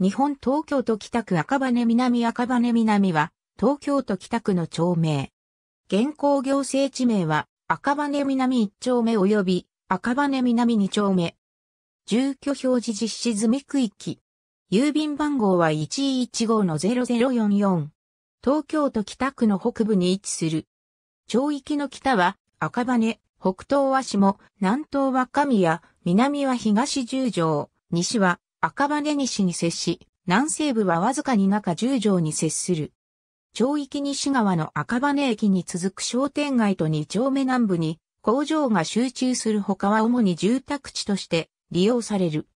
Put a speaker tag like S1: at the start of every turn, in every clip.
S1: 日本東京都北区赤羽南赤羽南は、東京都北区の町名。現行行政地名は、赤羽南1丁目及び、赤羽南2丁目。住居表示実施済み区域。郵便番号は115の0044。東京都北区の北部に位置する。町域の北は赤羽、北東は下、南東は神谷、南は東十条、西は赤羽西に接し、南西部はわずかに中十条に接する。町域西側の赤羽駅に続く商店街と2丁目南部に工場が集中する他は主に住宅地として利用される。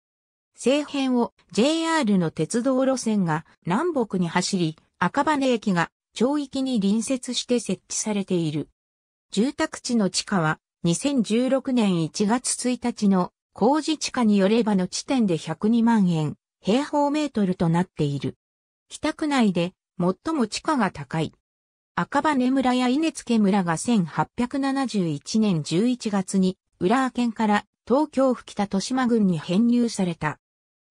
S1: 西辺を JR の鉄道路線が南北に走り、赤羽駅が町域に隣接して設置されている。住宅地の地下は2016年1月1日の工事地下によればの地点で102万円、平方メートルとなっている。北区内で最も地価が高い。赤羽村や稲付村が1871年11月に浦和県から東京吹田豊島郡に編入された。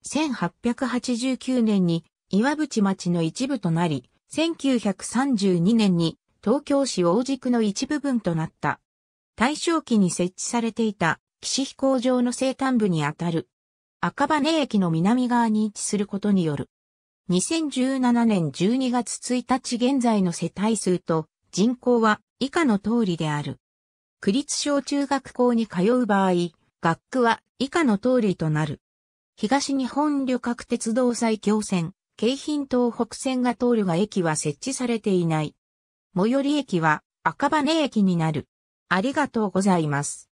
S1: 1889年に岩淵町の一部となり、1932年に東京市大地区の一部分となった。大正期に設置されていた岸飛行場の西端部にあたる。赤羽駅の南側に位置することによる。2017年12月1日現在の世帯数と人口は以下の通りである。区立小中学校に通う場合、学区は以下の通りとなる。東日本旅客鉄道最強線、京浜東北線が通るが駅は設置されていない。最寄り駅は赤羽駅になる。ありがとうございます。